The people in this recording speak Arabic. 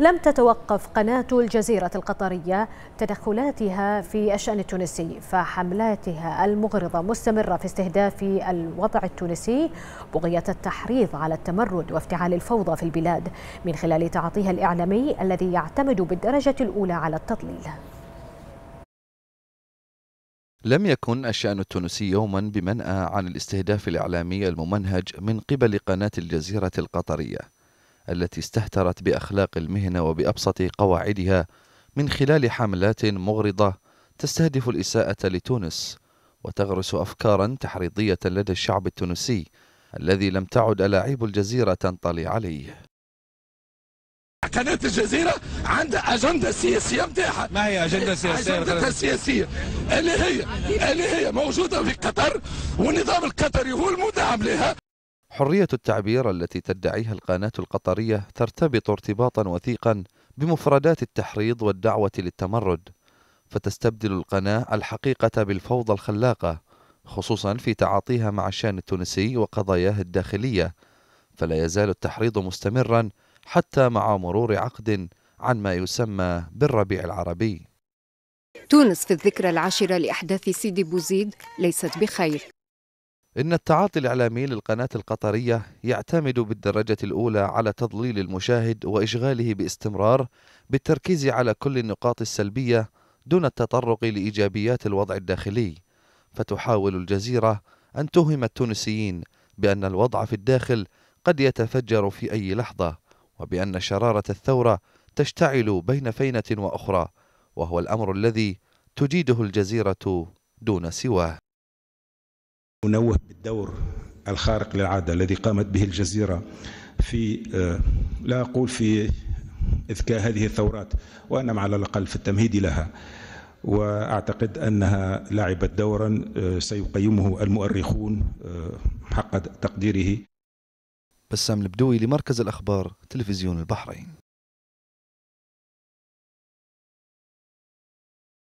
لم تتوقف قناة الجزيرة القطرية تدخلاتها في الشأن التونسي فحملاتها المغرضة مستمرة في استهداف الوضع التونسي بغية التحريض على التمرد وافتعال الفوضى في البلاد من خلال تعاطيها الإعلامي الذي يعتمد بالدرجة الأولى على التضليل لم يكن الشأن التونسي يوما بمنأى عن الاستهداف الإعلامي الممنهج من قبل قناة الجزيرة القطرية التي استهترت باخلاق المهنه وبابسط قواعدها من خلال حملات مغرضه تستهدف الاساءه لتونس وتغرس افكارا تحريضيه لدى الشعب التونسي الذي لم تعد الاعيب الجزيره تنطلي عليه قناة الجزيرة عندها أجندة سياسية متاعها ما هي أجندة سياسية؟ أجندتها السياسية اللي هي اللي هي موجودة في قطر والنظام القطري هو المدعم لها حرية التعبير التي تدعيها القناة القطرية ترتبط ارتباطا وثيقا بمفردات التحريض والدعوة للتمرد، فتستبدل القناة الحقيقة بالفوضى الخلاقة، خصوصا في تعاطيها مع الشان التونسي وقضاياه الداخلية، فلا يزال التحريض مستمرا حتى مع مرور عقد عن ما يسمى بالربيع العربي. تونس في الذكرى العاشرة لأحداث سيدي بوزيد ليست بخير إن التعاطي الإعلامي للقناة القطرية يعتمد بالدرجة الأولى على تضليل المشاهد وإشغاله باستمرار بالتركيز على كل النقاط السلبية دون التطرق لإيجابيات الوضع الداخلي، فتحاول الجزيرة أن توهم التونسيين بأن الوضع في الداخل قد يتفجر في أي لحظة، وبأن شرارة الثورة تشتعل بين فينة وأخرى، وهو الأمر الذي تجيده الجزيرة دون سواه. أنوه بالدور الخارق للعادة الذي قامت به الجزيرة في آه، لا أقول في إذكاء هذه الثورات وإنما على الأقل في التمهيد لها وأعتقد أنها لعبت دورا آه، سيقيمه المؤرخون آه، حق تقديره بسام البدوي لمركز الأخبار تلفزيون البحرين